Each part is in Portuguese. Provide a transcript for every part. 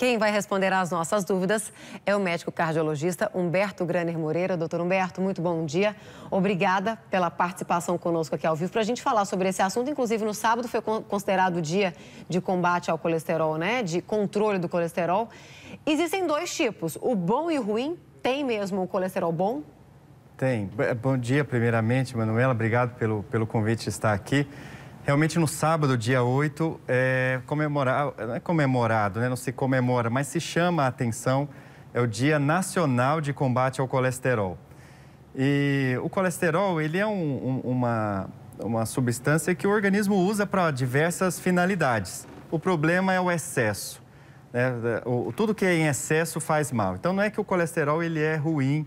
Quem vai responder às nossas dúvidas é o médico cardiologista Humberto Graner Moreira. Doutor Humberto, muito bom dia. Obrigada pela participação conosco aqui ao vivo para a gente falar sobre esse assunto. Inclusive, no sábado foi considerado o dia de combate ao colesterol, né? De controle do colesterol. Existem dois tipos: o bom e o ruim. Tem mesmo o colesterol bom? Tem. Bom dia, primeiramente, Manuela. Obrigado pelo, pelo convite de estar aqui. Realmente no sábado, dia 8, é comemorado, não é comemorado, né? não se comemora, mas se chama a atenção, é o Dia Nacional de Combate ao Colesterol. E o colesterol, ele é um, um, uma, uma substância que o organismo usa para diversas finalidades. O problema é o excesso. Né? O, tudo que é em excesso faz mal. Então, não é que o colesterol ele é ruim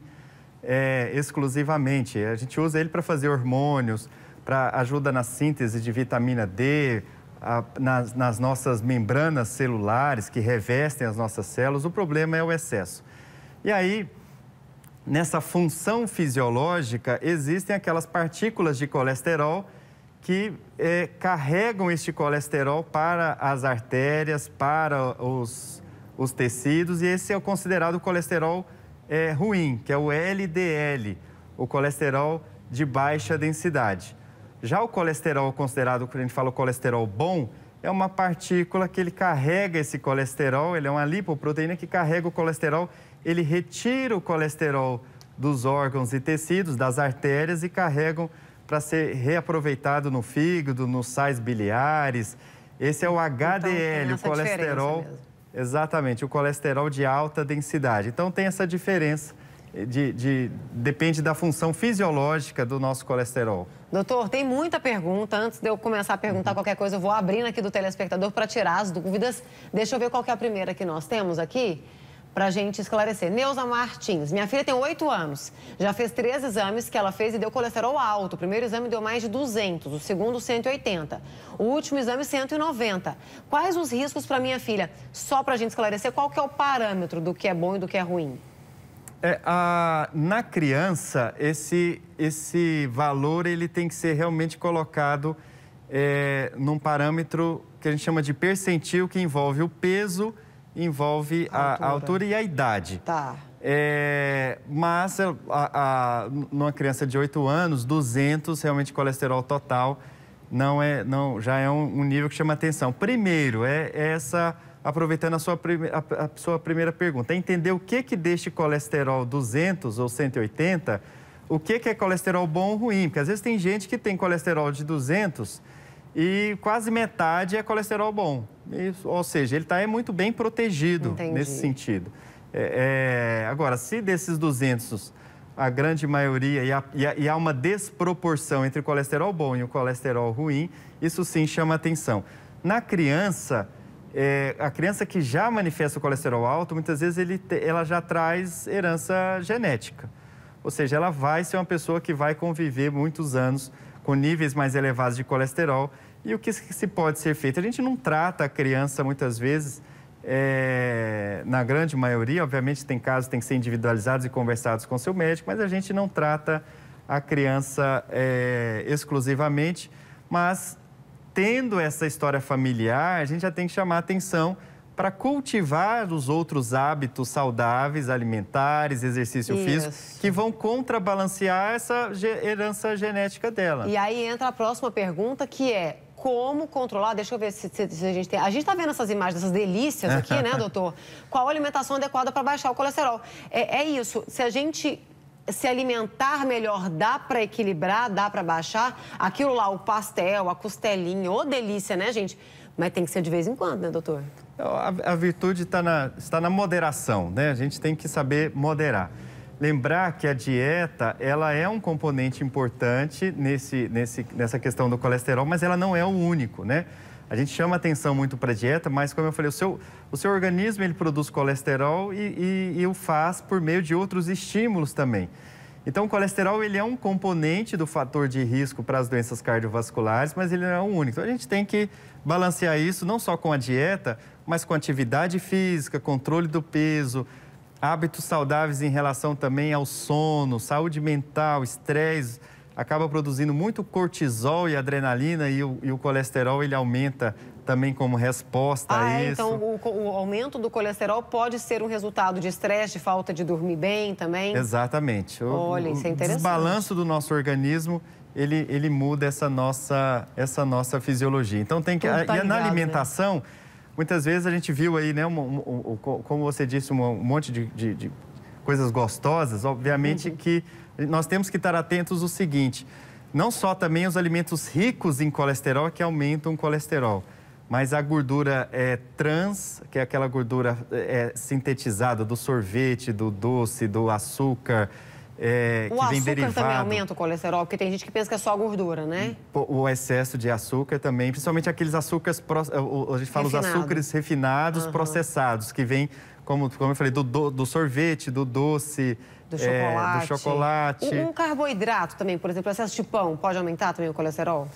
é, exclusivamente. A gente usa ele para fazer hormônios, para ajuda na síntese de vitamina D, a, nas, nas nossas membranas celulares que revestem as nossas células. O problema é o excesso. E aí, nessa função fisiológica, existem aquelas partículas de colesterol que é, carregam este colesterol para as artérias, para os, os tecidos, e esse é o considerado colesterol é ruim, que é o LDL, o colesterol de baixa densidade. Já o colesterol considerado, quando a gente fala o colesterol bom, é uma partícula que ele carrega esse colesterol, ele é uma lipoproteína que carrega o colesterol, ele retira o colesterol dos órgãos e tecidos, das artérias e carregam para ser reaproveitado no fígado, nos sais biliares. Esse é o HDL, então, o colesterol. Exatamente, o colesterol de alta densidade. Então tem essa diferença de, de, depende da função fisiológica do nosso colesterol. Doutor, tem muita pergunta. Antes de eu começar a perguntar uhum. qualquer coisa, eu vou abrindo aqui do telespectador para tirar as dúvidas. Deixa eu ver qual é a primeira que nós temos aqui para a gente esclarecer. Neuza Martins, minha filha tem oito anos, já fez três exames que ela fez e deu colesterol alto. O primeiro exame deu mais de 200, o segundo 180, o último exame 190. Quais os riscos para minha filha? Só para a gente esclarecer qual que é o parâmetro do que é bom e do que é ruim. É, a, na criança, esse, esse valor ele tem que ser realmente colocado é, num parâmetro que a gente chama de percentil, que envolve o peso, envolve a, a, altura. a altura, e a idade. Tá. É, mas, é, a, numa criança de 8 anos, 200 realmente colesterol total não é, não, já é um, um nível que chama atenção. Primeiro, é, é essa aproveitando a sua, prime... a sua primeira pergunta, é entender o que, que deste colesterol 200 ou 180, o que, que é colesterol bom ou ruim. Porque às vezes tem gente que tem colesterol de 200 e quase metade é colesterol bom. Isso, ou seja, ele está é muito bem protegido Entendi. nesse sentido. É, é, agora, se desses 200, a grande maioria, e há, e há uma desproporção entre o colesterol bom e o colesterol ruim, isso sim chama atenção. Na criança, é, a criança que já manifesta o colesterol alto, muitas vezes ele, ela já traz herança genética. Ou seja, ela vai ser uma pessoa que vai conviver muitos anos com níveis mais elevados de colesterol. E o que se pode ser feito? A gente não trata a criança muitas vezes, é, na grande maioria, obviamente tem casos que têm que ser individualizados e conversados com seu médico, mas a gente não trata a criança é, exclusivamente, mas tendo essa história familiar, a gente já tem que chamar atenção para cultivar os outros hábitos saudáveis, alimentares, exercício Isso. físico, que vão contrabalancear essa herança genética dela. E aí entra a próxima pergunta, que é como controlar, deixa eu ver se, se, se a gente tem... A gente está vendo essas imagens, essas delícias aqui, né, doutor? Qual a alimentação adequada para baixar o colesterol? É, é isso, se a gente se alimentar melhor dá para equilibrar, dá para baixar. Aquilo lá, o pastel, a costelinha, ô delícia, né, gente? Mas tem que ser de vez em quando, né, doutor? Então, a, a virtude tá na, está na moderação, né? A gente tem que saber moderar. Lembrar que a dieta, ela é um componente importante nesse, nesse, nessa questão do colesterol, mas ela não é o único, né? A gente chama atenção muito para a dieta, mas como eu falei, o seu, o seu organismo ele produz colesterol e, e, e o faz por meio de outros estímulos também. Então, o colesterol ele é um componente do fator de risco para as doenças cardiovasculares, mas ele não é o único. Então, a gente tem que balancear isso não só com a dieta, mas com atividade física, controle do peso, hábitos saudáveis em relação também ao sono, saúde mental, estresse acaba produzindo muito cortisol e adrenalina e o, e o colesterol ele aumenta também como resposta ah, a isso. É, então o, o, aumento do colesterol pode ser um resultado de estresse, de falta de dormir bem também? Exatamente. Olha, isso é interessante. O desbalanço do nosso organismo, ele, ele muda essa nossa, essa nossa fisiologia. Então tem que... Tá e na né? alimentação, né? muitas vezes a gente viu aí, né, um, um, um, como você disse, um monte de, de, de coisas gostosas, obviamente uhum. que nós temos que estar atentos o seguinte, não só também os alimentos ricos em colesterol que aumentam o colesterol, mas a gordura é, trans, que é aquela gordura é, sintetizada do sorvete, do doce, do açúcar, é, o açúcar derivado... também aumenta o colesterol, porque tem gente que pensa que é só gordura, né? O excesso de açúcar também, principalmente aqueles açúcares, a gente fala Refinado. os açúcares refinados, uhum. processados, que vêm, como, como eu falei, do, do, do sorvete, do doce, do é, chocolate. do chocolate. Um, um carboidrato também, por exemplo, excesso de pão, pode aumentar também o colesterol?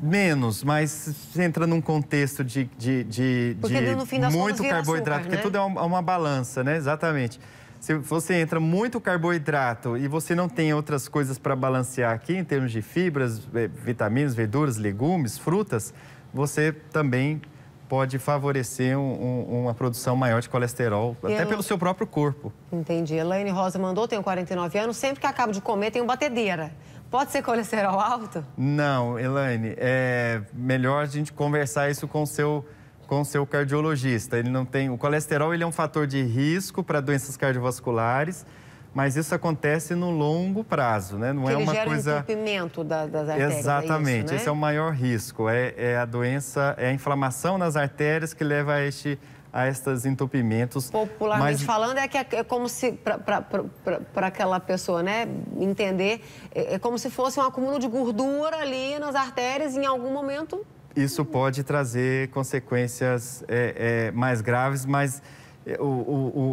Menos, mas entra num contexto de, de, de, de muito açúcar, carboidrato, né? porque tudo é uma, é uma balança, né? Exatamente se você entra muito carboidrato e você não tem outras coisas para balancear aqui, em termos de fibras, vitaminas, verduras, legumes, frutas, você também pode favorecer um, um, uma produção maior de colesterol, e até pelo seu próprio corpo. Entendi. Elaine Rosa mandou, tenho 49 anos, sempre que acabo de comer tenho batedeira. Pode ser colesterol alto? Não, Elaine, é melhor a gente conversar isso com o seu com seu cardiologista. Ele não tem o colesterol, ele é um fator de risco para doenças cardiovasculares, mas isso acontece no longo prazo, né? Não que é uma gera coisa entupimento da, das artérias. Exatamente, é isso, né? esse é o maior risco. É, é, a doença, é a inflamação nas artérias que leva a este a estes entupimentos. Popularmente mas... falando, é que é, é como se, para aquela pessoa né, entender, é, é como se fosse um acúmulo de gordura ali nas artérias e em algum momento isso pode trazer consequências é, é, mais graves, mas é, o, o,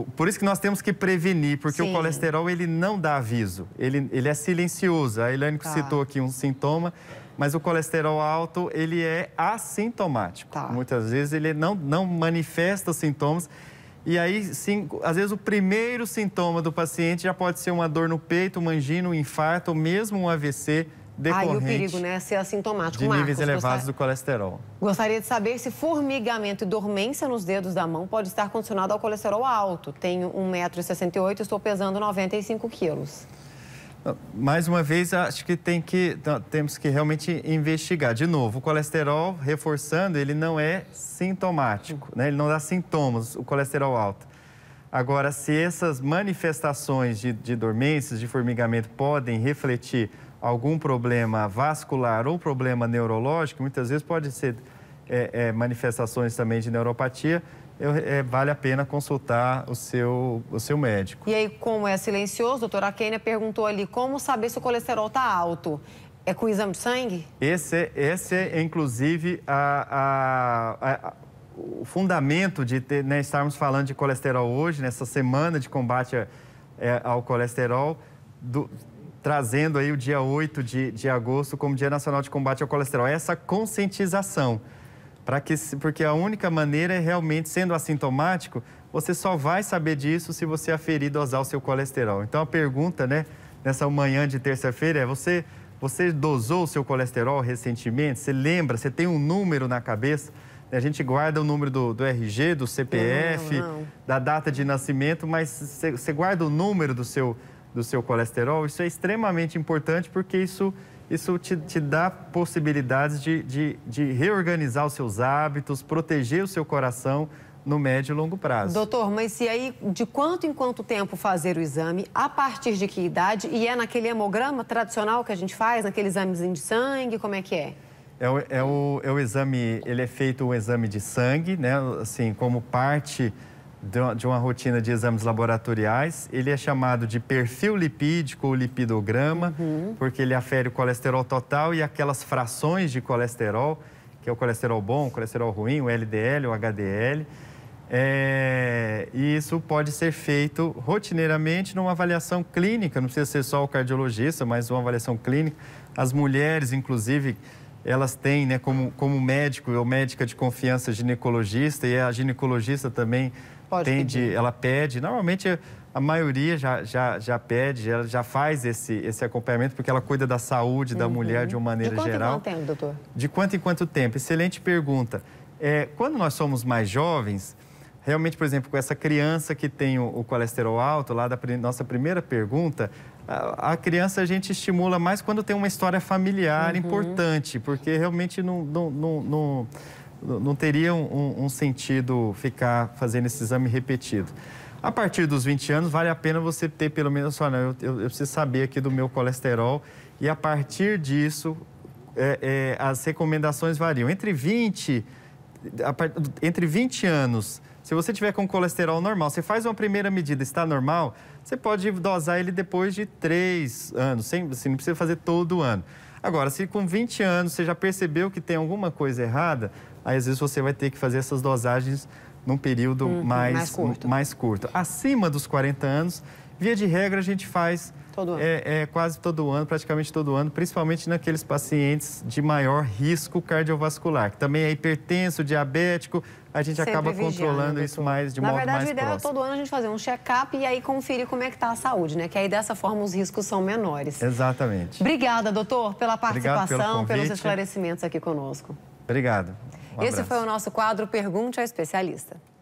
o, por isso que nós temos que prevenir, porque Sim. o colesterol ele não dá aviso, ele, ele é silencioso. A Eliane tá. citou aqui um sintoma, mas o colesterol alto ele é assintomático. Tá. Muitas vezes ele não, não manifesta sintomas. E aí, sim, às vezes o primeiro sintoma do paciente já pode ser uma dor no peito, uma angina, um infarto, ou mesmo um AVC decorrente Aí o perigo, né? É ser assintomático. de Marcos, níveis elevados gostaria... do colesterol. Gostaria de saber se formigamento e dormência nos dedos da mão pode estar condicionado ao colesterol alto. Tenho 1,68m e estou pesando 95 quilos. Mais uma vez, acho que, tem que tá, temos que realmente investigar. De novo, o colesterol, reforçando, ele não é sintomático, né? ele não dá sintomas, o colesterol alto. Agora, se essas manifestações de, de dormências, de formigamento, podem refletir algum problema vascular ou problema neurológico, muitas vezes pode ser é, é, manifestações também de neuropatia, eu, é, vale a pena consultar o seu, o seu médico. E aí, como é silencioso, doutora Kênia perguntou ali, como saber se o colesterol está alto? É com exame de sangue? Esse, esse é, inclusive, a, a, a, o fundamento de ter, né, estarmos falando de colesterol hoje, nessa semana de combate é, ao colesterol, do, trazendo aí o dia 8 de, de agosto como Dia Nacional de Combate ao Colesterol. É essa conscientização, para que, porque a única maneira é realmente, sendo assintomático, você só vai saber disso se você aferir dosar o seu colesterol. Então a pergunta, né, nessa manhã de terça-feira é: você, você dosou o seu colesterol recentemente? Você lembra? Você tem um número na cabeça? A gente guarda o número do, do RG, do CPF, não, não, não. da data de nascimento, mas você guarda o número do seu do seu colesterol, isso é extremamente importante porque isso, isso te, te dá possibilidades de, de, de reorganizar os seus hábitos, proteger o seu coração no médio e longo prazo. Doutor, mas se aí de quanto em quanto tempo fazer o exame, a partir de que idade e é naquele hemograma tradicional que a gente faz, naquele examezinho de sangue, como é que é? É o, é o, é o exame, ele é feito um exame de sangue, né? Assim, como parte de uma rotina de exames laboratoriais. Ele é chamado de perfil lipídico ou lipidograma, uhum. porque ele afere o colesterol total e aquelas frações de colesterol, que é o colesterol bom, o colesterol ruim, o LDL, o HDL. É, e isso pode ser feito rotineiramente numa avaliação clínica, não precisa ser só o cardiologista, mas uma avaliação clínica. As mulheres, inclusive, elas têm, né, como, como médico ou médica de confiança ginecologista, e a ginecologista também pode pedir. ela pede. Normalmente a maioria já, já, já pede, ela já faz esse, esse acompanhamento, porque ela cuida da saúde da uhum. mulher de uma maneira geral. De quanto em quanto tempo, doutor? De quanto em quanto tempo? Excelente pergunta. É, quando nós somos mais jovens, realmente, por exemplo, com essa criança que tem o, o colesterol alto, lá da nossa primeira pergunta, a, a criança a gente estimula mais quando tem uma história familiar uhum. importante, porque realmente não, não, não, não não teria um, um sentido ficar fazendo esse exame repetido. A partir dos 20 anos, vale a pena você ter pelo menos, olha, eu, eu, eu preciso saber aqui do meu colesterol e a partir disso é, é, as recomendações variam. Entre 20, entre 20 anos, se você tiver com colesterol normal, você faz uma primeira medida, está normal, você pode dosar ele depois de 3 anos, sem, assim, não precisa fazer todo ano. Agora, se com 20 anos você já percebeu que tem alguma coisa errada, aí às vezes você vai ter que fazer essas dosagens num período uhum, mais, mais, curto. mais curto. Acima dos 40 anos, via de regra, a gente faz é, é, quase todo ano, praticamente todo ano, principalmente naqueles pacientes de maior risco cardiovascular, que também é hipertenso, diabético, a gente Sempre acaba controlando isso mais de Na modo verdade, mais próximo. Na verdade, o ideal é todo ano a gente fazer um check-up e aí conferir como é que está a saúde, né? Que aí dessa forma os riscos são menores. Exatamente. Obrigada, doutor, pela participação, pelos esclarecimentos aqui conosco. Obrigado. Um Esse foi o nosso quadro Pergunte ao Especialista.